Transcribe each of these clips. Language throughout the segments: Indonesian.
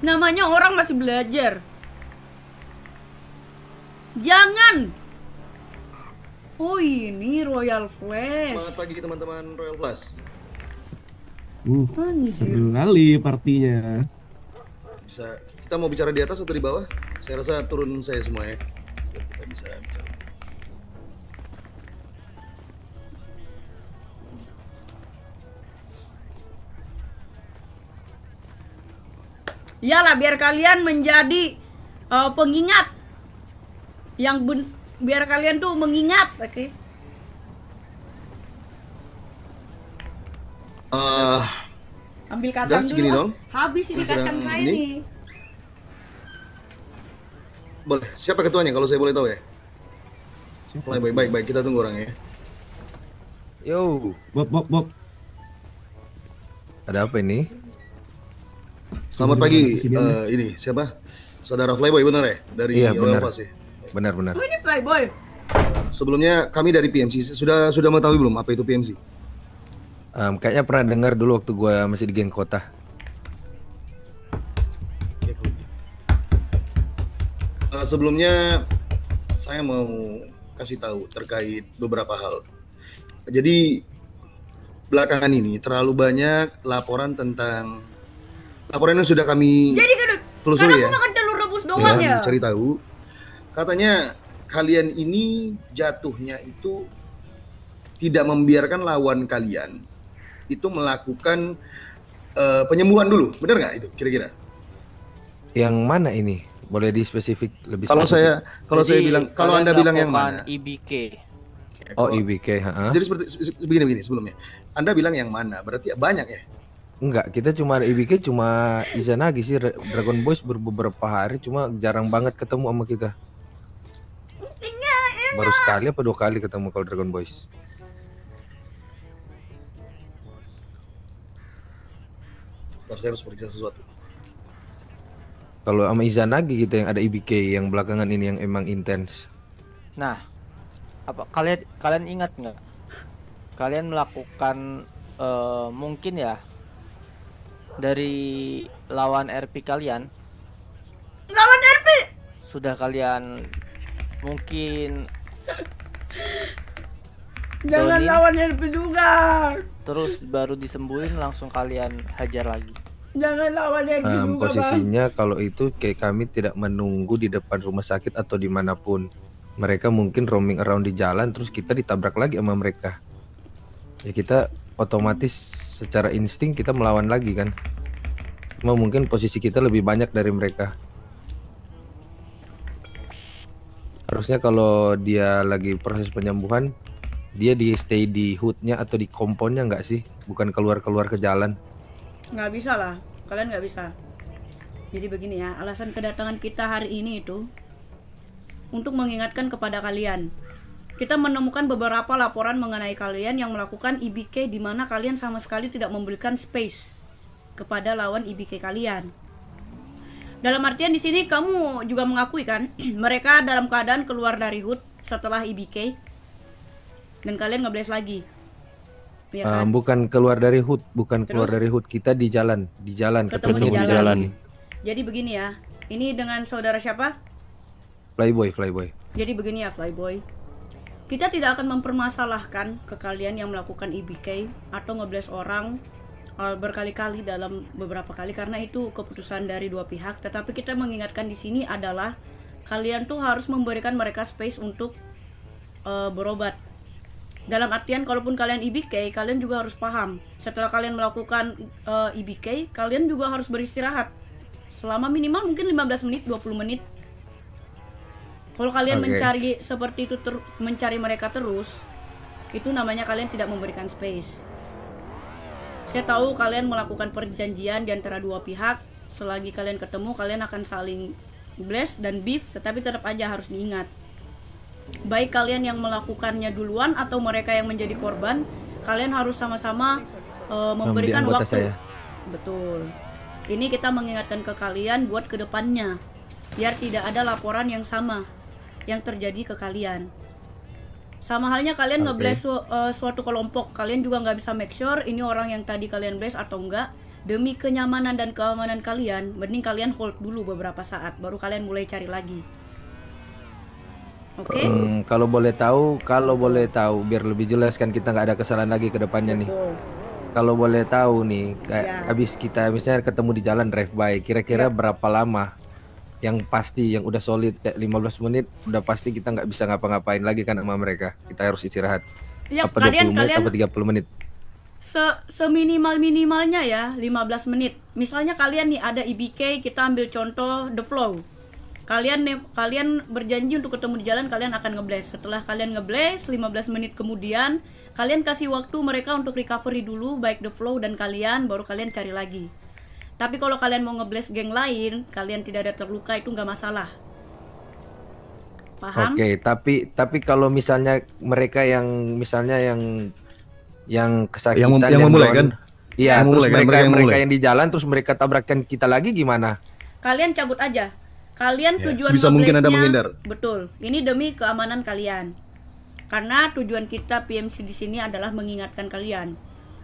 Namanya orang masih belajar. Jangan. Oh ini Royal Flash. Selamat pagi teman-teman Royal Flash. Uh, seru kali partinya. Bisa kita mau bicara di atas atau di bawah? Saya rasa turun saya semua ya. kita bisa bicara. Iyalah biar kalian menjadi uh, pengingat yang ben biar kalian tuh mengingat, oke. Okay? Uh, eh, Ambil kacang dulu. Dong. Habis ini kacang saya ini. Boleh. Siapa ketuanya kalau saya boleh tahu ya? Baik, Baik, baik, baik. Kita tunggu orangnya. Yo. Bob, Bob, Bob. Ada apa ini? Selamat iya, pagi uh, ini siapa? Saudara Flyboy benar ya dari iya, benar. sih. Benar benar. Oh, ini Flyboy. Eh, sebelumnya kami dari PMC sudah sudah mengetahui belum apa itu PMC? Um, kayaknya pernah dengar dulu waktu gue masih di geng kota. Uh, sebelumnya saya mau kasih tahu terkait beberapa hal. Jadi belakangan ini terlalu banyak laporan tentang Laporan yang sudah kami Jadi kan telusuri karena ya. aku makan telur rebus ya, doang ya. ya. Cari tahu. Katanya kalian ini jatuhnya itu tidak membiarkan lawan kalian itu melakukan uh, penyembuhan dulu, benar nggak itu kira-kira? Yang mana ini? Boleh di spesifik lebih Kalau spesifik. saya kalau jadi, saya bilang kalau Anda bilang yang mana? IBK. Oh, IBK, ha -ha. Jadi seperti begini begini sebelumnya. Anda bilang yang mana? Berarti banyak ya? Enggak, kita cuma IBK cuma Izanagi sih Dragon Boys beberapa hari cuma jarang banget ketemu sama kita. Iya Baru sekali apa dua kali ketemu kalau Dragon Boys. terus harus periksa sesuatu. Kalau sama Izanagi kita gitu, yang ada IBK yang belakangan ini yang emang intens. Nah, apa kalian kalian ingat nggak? Kalian melakukan uh, mungkin ya dari lawan RP kalian. Lawan RP sudah kalian mungkin jangan donin, lawan RP juga. Terus baru disembuhin langsung kalian hajar lagi. Jangan lawan RP um, juga. Posisinya bang. kalau itu kayak kami tidak menunggu di depan rumah sakit atau dimanapun. Mereka mungkin roaming around di jalan terus kita ditabrak lagi sama mereka. Ya kita otomatis secara insting kita melawan lagi kan cuma mungkin posisi kita lebih banyak dari mereka harusnya kalau dia lagi proses penyembuhan dia di stay di hoodnya atau di komponnya nggak sih bukan keluar keluar ke jalan nggak bisa lah kalian nggak bisa jadi begini ya alasan kedatangan kita hari ini itu untuk mengingatkan kepada kalian kita menemukan beberapa laporan mengenai kalian yang melakukan IBK di mana kalian sama sekali tidak memberikan space kepada lawan IBK kalian. Dalam artian di sini kamu juga mengakui kan mereka dalam keadaan keluar dari HUT setelah IBK dan kalian ngebles lagi. Ya kan? um, bukan keluar dari HUT, bukan Terus? keluar dari HUT kita di jalan, di jalan ketemu, ketemu di jalan. Di jalan. Jadi begini ya. Ini dengan saudara siapa? Flyboy, Flyboy. Jadi begini ya Flyboy kita tidak akan mempermasalahkan ke kalian yang melakukan IBK atau ngebles orang eh, berkali-kali dalam beberapa kali karena itu keputusan dari dua pihak. Tetapi kita mengingatkan di sini adalah kalian tuh harus memberikan mereka space untuk uh, berobat. Dalam artian kalaupun kalian IBK, kalian juga harus paham. Setelah kalian melakukan uh, eh, IBK, kalian juga harus beristirahat selama minimal mungkin 15 menit, 20 menit kalau kalian okay. mencari seperti itu ter mencari mereka terus, itu namanya kalian tidak memberikan space. Saya tahu kalian melakukan perjanjian di antara dua pihak. Selagi kalian ketemu, kalian akan saling bless dan beef, tetapi tetap aja harus diingat. Baik kalian yang melakukannya duluan atau mereka yang menjadi korban, kalian harus sama-sama uh, memberikan waktu. Saya. Betul. Ini kita mengingatkan ke kalian buat kedepannya, biar tidak ada laporan yang sama yang terjadi ke kalian sama halnya kalian okay. nge-bless su uh, suatu kelompok kalian juga nggak bisa make sure ini orang yang tadi kalian bless atau enggak demi kenyamanan dan keamanan kalian mending kalian hold dulu beberapa saat baru kalian mulai cari lagi oke okay? Hmm, kalau boleh tahu kalau boleh tahu biar lebih jelas kan kita nggak ada kesalahan lagi ke depannya nih kalau boleh tahu nih kayak yeah. habis kita misalnya ketemu di jalan drive by kira-kira yeah. berapa lama yang pasti yang udah solid kayak 15 menit udah pasti kita nggak bisa ngapa-ngapain lagi kan sama mereka kita harus istirahat ya, apa kalian, 20 menit kalian, apa 30 menit se seminimal minimalnya ya 15 menit misalnya kalian nih ada IBK kita ambil contoh the flow kalian nih, kalian berjanji untuk ketemu di jalan kalian akan ngeblaze. setelah kalian lima 15 menit kemudian kalian kasih waktu mereka untuk recovery dulu baik the flow dan kalian baru kalian cari lagi tapi kalau kalian mau ngebless geng lain, kalian tidak ada terluka itu nggak masalah. Paham? Oke, okay, tapi tapi kalau misalnya mereka yang misalnya yang yang kesakitan yang, yang, yang memulai kan? Iya, terus mulai, kan? mereka, mereka, yang, mereka yang di jalan terus mereka tabrakan kita lagi gimana? Kalian cabut aja. Kalian yeah. tujuan bisa mungkin ada menghindar. Betul. Ini demi keamanan kalian. Karena tujuan kita PMC di sini adalah mengingatkan kalian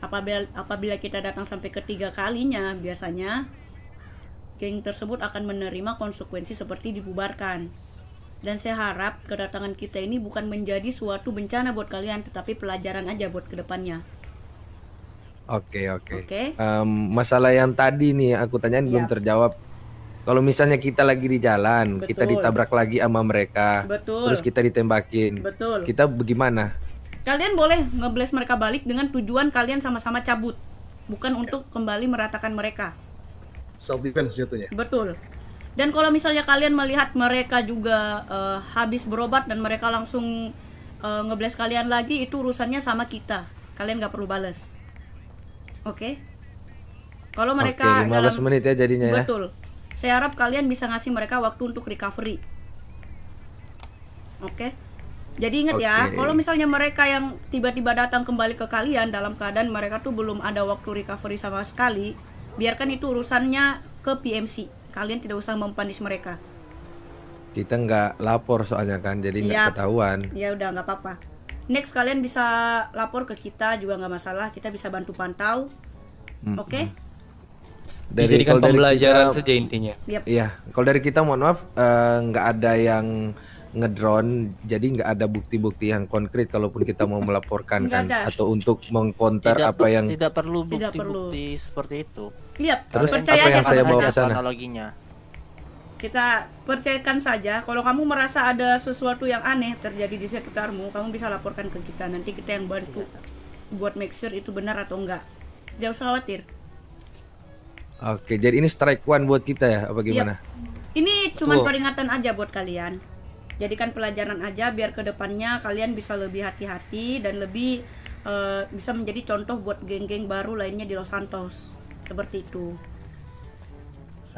apabila apabila kita datang sampai ketiga kalinya biasanya geng tersebut akan menerima konsekuensi seperti dibubarkan dan saya harap kedatangan kita ini bukan menjadi suatu bencana buat kalian tetapi pelajaran aja buat kedepannya Oke oke. Oke. Um, masalah yang tadi nih aku tanyain iya. belum terjawab. Kalau misalnya kita lagi di jalan, Betul. kita ditabrak lagi sama mereka, Betul. terus kita ditembakin, Betul. kita bagaimana? Kalian boleh ngebles mereka balik dengan tujuan kalian sama-sama cabut, bukan untuk kembali meratakan mereka. Self defense jatuhnya. Betul. Dan kalau misalnya kalian melihat mereka juga uh, habis berobat dan mereka langsung uh, eh, ngebles kalian lagi, itu urusannya sama kita. Kalian nggak perlu balas. Oke? Okay? Kalau mereka okay, 15 dalam, menit ya jadinya ya. betul. ya. Saya harap kalian bisa ngasih mereka waktu untuk recovery. Oke? Jadi ingat okay. ya, kalau misalnya mereka yang tiba-tiba datang kembali ke kalian dalam keadaan mereka tuh belum ada waktu recovery sama sekali, biarkan itu urusannya ke PMC. Kalian tidak usah mempanis mereka. Kita nggak lapor soalnya kan, jadi nggak ya. ketahuan. Ya udah nggak apa-apa. Next kalian bisa lapor ke kita juga nggak masalah, kita bisa bantu pantau. Mm -hmm. Oke? Okay? Dari, Dijadikan pembelajaran kita, saja intinya. Iya. Yep. kalau dari kita mohon maaf eh, nggak uh, ada yang ngedrone jadi nggak ada bukti-bukti yang konkret kalaupun kita mau melaporkan kan atau untuk mengkonter apa yang tidak perlu bukti-bukti seperti itu lihat terus percaya apa yang saya bawa ke sana analoginya kita percayakan saja kalau kamu merasa ada sesuatu yang aneh terjadi di sekitarmu kamu bisa laporkan ke kita nanti kita yang bantu buat make sure itu benar atau enggak jauh usah khawatir oke jadi ini strike one buat kita ya apa iya. gimana yep. ini cuma peringatan aja buat kalian jadikan pelajaran aja biar kedepannya kalian bisa lebih hati-hati dan lebih uh, bisa menjadi contoh buat geng-geng baru lainnya di Los Santos seperti itu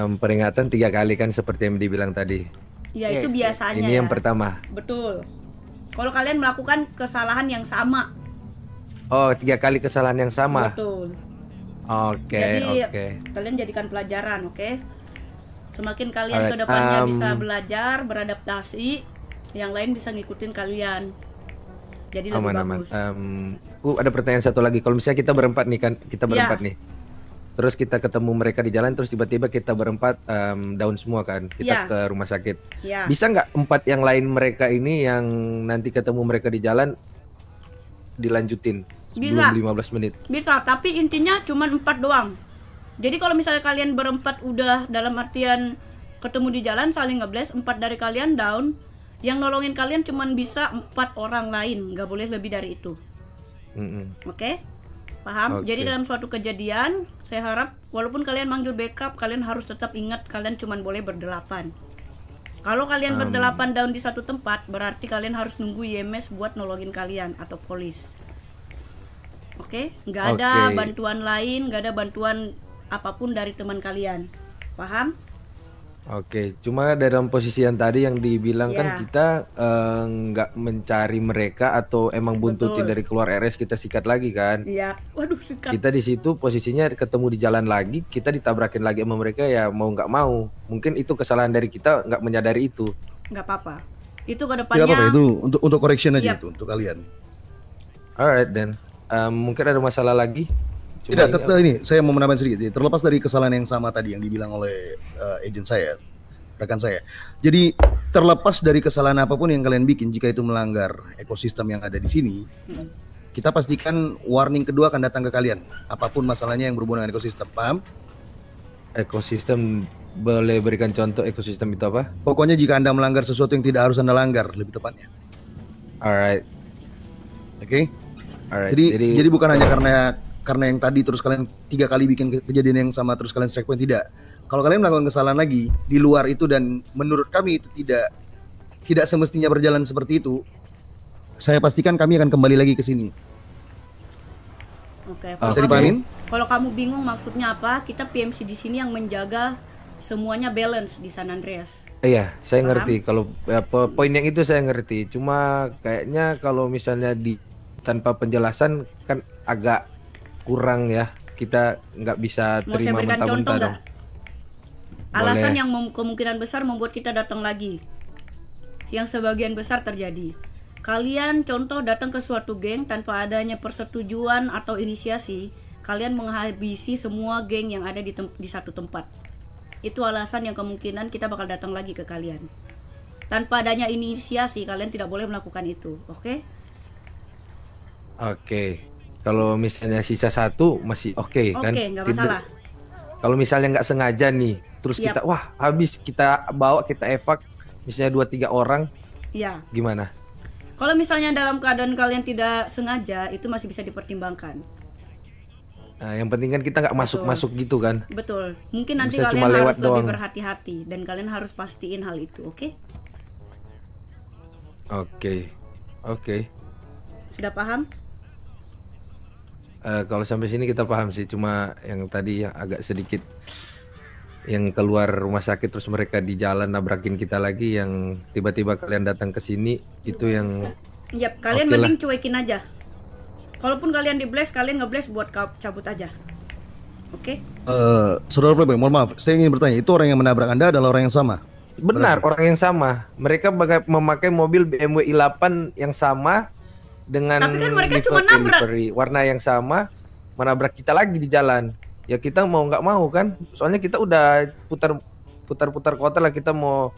um, peringatan tiga kali kan seperti yang dibilang tadi ya yes, itu biasanya ini ya. yang pertama betul kalau kalian melakukan kesalahan yang sama oh tiga kali kesalahan yang sama betul oke okay, oke okay. kalian jadikan pelajaran oke okay? Semakin kalian right. ke depannya um, bisa belajar, beradaptasi, yang lain bisa ngikutin kalian. Jadi lebih aman. bagus. Um, uh, ada pertanyaan satu lagi. Kalau misalnya kita berempat nih kan, kita iya. berempat yeah. nih. Terus kita ketemu mereka di jalan, terus tiba-tiba kita berempat um, down semua kan, kita yeah. ke rumah sakit. Yeah. Bisa nggak empat yang lain mereka ini yang nanti ketemu mereka di jalan dilanjutin sebelum 15 menit? Bisa, tapi intinya cuma empat doang. Jadi kalau misalnya kalian berempat udah dalam artian ketemu di jalan saling ngebles empat dari kalian down, yang nolongin kalian cuma bisa empat orang lain, nggak boleh lebih dari itu. Mm-hmm. Oke? Okay? Paham? Okay. Jadi dalam suatu kejadian, saya harap walaupun kalian manggil backup, kalian harus tetap ingat kalian cuma boleh berdelapan. Kalau kalian um. berdelapan down di satu tempat, berarti kalian harus nunggu YMS e buat nolongin kalian atau polis. Oke, okay? nggak ada okay. bantuan lain, nggak ada bantuan apapun dari teman kalian. Paham? Oke, cuma dalam posisi yang tadi yang dibilang kan iya. kita eh, nggak mencari mereka atau emang iya, Betul. buntutin dari keluar RS kita sikat lagi kan? Iya. Waduh, sikat. Kita di situ posisinya ketemu di jalan lagi, kita ditabrakin lagi sama mereka ya mau nggak mau. Mungkin itu kesalahan dari kita nggak menyadari itu. Nggak apa-apa. Itu ke depannya. apa-apa itu untuk untuk correction aja ya. itu untuk kalian. Alright then. Um, mungkin ada masalah lagi? Cuma Tidak, ini, ini saya mau menambahkan sedikit. Terlepas dari kesalahan yang sama tadi yang dibilang oleh uh, agent saya, rekan saya. Jadi terlepas dari kesalahan apapun yang kalian bikin, jika itu melanggar ekosistem yang ada di sini, kita pastikan warning kedua akan datang ke kalian. Apapun masalahnya yang berhubungan dengan ekosistem, paham? Ekosistem boleh berikan contoh ekosistem itu apa? Pokoknya jika anda melanggar sesuatu yang tidak harus anda langgar, lebih tepatnya. Alright. Oke. Okay? Alright. Jadi, jadi jadi bukan hanya karena karena yang tadi terus kalian tiga kali bikin kejadian yang sama terus kalian strike point tidak. Kalau kalian melakukan kesalahan lagi di luar itu dan menurut kami itu tidak tidak semestinya berjalan seperti itu, saya pastikan kami akan kembali lagi ke sini. Oke, kalau, okay. kalau, kalau kamu bingung maksudnya apa, kita PMC di sini yang menjaga semuanya balance di San Andreas. Iya, saya Paham? ngerti. Kalau ya, poin yang itu saya ngerti. Cuma kayaknya kalau misalnya di tanpa penjelasan kan agak kurang ya kita nggak bisa terima mentah-mentah dong. Alasan yang kemungkinan besar membuat kita datang lagi. Yang sebagian besar terjadi. Kalian contoh datang ke suatu geng tanpa adanya persetujuan atau inisiasi, kalian menghabisi semua geng yang ada di, di satu tempat. Itu alasan yang kemungkinan kita bakal datang lagi ke kalian. Tanpa adanya inisiasi, kalian tidak boleh melakukan itu, oke? Okay? Oke. Okay. Kalau misalnya sisa satu masih oke okay, okay, kan? Oke, nggak masalah. Kalau misalnya nggak sengaja nih, terus yep. kita wah habis kita bawa kita evak misalnya dua tiga orang, yeah. gimana? Kalau misalnya dalam keadaan kalian tidak sengaja itu masih bisa dipertimbangkan. Nah, yang penting kan kita nggak masuk-masuk gitu kan. Betul. Mungkin nanti bisa kalian harus lebih berhati-hati dan kalian harus pastiin hal itu, oke? Okay? Oke. Okay. Oke. Okay. Sudah paham? uh, kalau sampai sini kita paham sih cuma yang tadi ya, agak sedikit yang keluar rumah sakit terus mereka di jalan nabrakin kita lagi yang tiba-tiba kalian datang ke sini itu yang Yap, kalian okay mending lah. cuekin aja. Kalaupun kalian di bless, kalian bless buat cabut aja. Oke? Okay? Uh, eh, saudara Flebe, mohon maaf, saya ingin bertanya, itu orang yang menabrak Anda adalah orang yang sama? Benar, Berarti. orang yang sama. Mereka memakai mobil BMW i8 yang sama dengan Tapi kan mereka cuma nabrak. Delivery, warna yang sama menabrak kita lagi di jalan. Ya kita mau nggak mau kan, soalnya kita udah putar putar-putar kota lah kita mau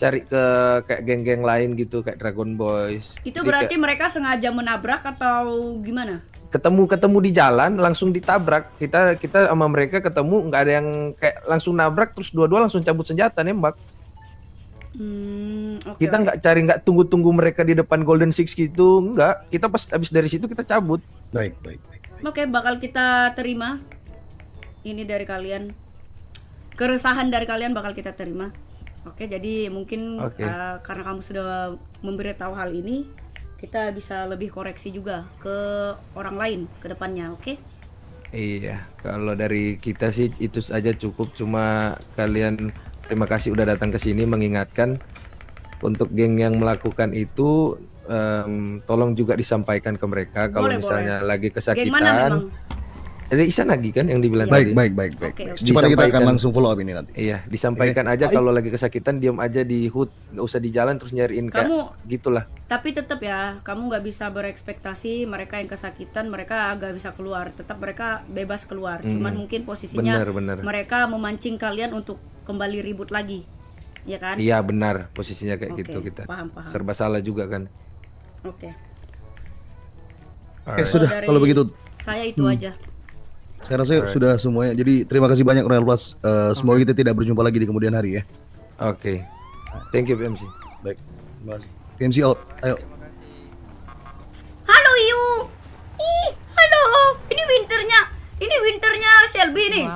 cari ke kayak geng-geng lain gitu kayak Dragon Boys. Itu berarti kayak, mereka sengaja menabrak atau gimana? Ketemu ketemu di jalan langsung ditabrak. Kita kita sama mereka ketemu nggak ada yang kayak langsung nabrak terus dua-dua langsung cabut senjata nembak. Hmm, okay, kita nggak okay. cari nggak tunggu-tunggu mereka di depan Golden Six gitu, nggak. Kita pas habis dari situ kita cabut. Baik, baik, baik. baik. Oke, okay, bakal kita terima ini dari kalian. Keresahan dari kalian bakal kita terima. Oke, jadi mungkin okay. uh, eh, karena kamu sudah memberitahu hal ini, kita bisa lebih koreksi juga ke orang lain ke depannya, oke? Okay? Iya, kalau dari kita sih itu saja cukup cuma kalian terima kasih udah datang ke sini mengingatkan untuk geng yang melakukan itu um, tolong juga disampaikan ke mereka boleh, kalau misalnya boleh. lagi kesakitan. Jadi Isan lagi kan yang dibilang baik, tadi. Baik, baik, baik, okay, okay. Cuma kita akan langsung follow up ini nanti. Iya, disampaikan okay. aja kalau lagi kesakitan diam aja di hood, nggak usah di jalan terus nyariin kamu, kayak gitulah. Tapi tetap ya, kamu nggak bisa berekspektasi mereka yang kesakitan mereka agak bisa keluar. Tetap mereka bebas keluar. Hmm. Cuman mungkin posisinya bener, bener. mereka memancing kalian untuk kembali ribut lagi ya kan iya benar posisinya kayak okay. gitu kita paham, paham. serba salah juga kan oke okay. sudah kalau begitu saya itu hmm. aja saya rasa right. sudah semuanya jadi terima kasih banyak Royal Plus uh, eh, okay. semoga kita tidak berjumpa lagi di kemudian hari ya oke okay. thank you PMC baik terima kasih PMC out ayo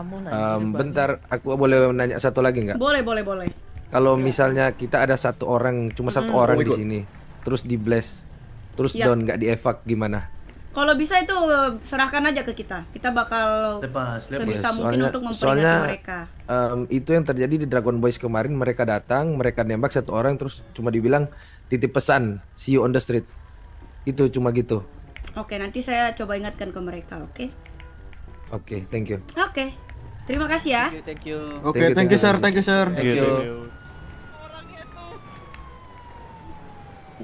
um, bentar aku boleh nanya satu lagi nggak? Boleh, boleh, boleh. Kalau misalnya kita ada satu orang, cuma hmm. satu orang oh di sini, terus di bless, terus ya. down nggak di evac gimana? Kalau bisa itu serahkan aja ke kita. Kita bakal lepas, lepas. sebisa ya, soalnya, mungkin untuk memperingati soalnya, mereka. Um, itu yang terjadi di Dragon Boys kemarin. Mereka datang, mereka nembak satu orang, terus cuma dibilang titip pesan, see you on the street. Itu cuma gitu. Oke, nanti saya coba ingatkan ke mereka, oke? Okay? Oke, okay, thank you. Oke. Okay. Terima kasih ya. Thank you. Oke, okay, thank you sir, thank you sir. Thank you.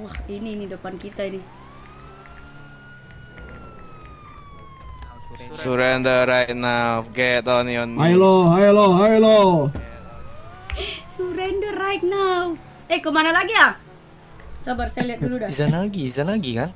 Wah, ini ini depan kita ini. Surrender right now. Get on your knees. halo. halo, halo. Surrender right now. Eh, kemana lagi ya? Sabar, saya lihat dulu dah. Izan lagi, Izan lagi kan?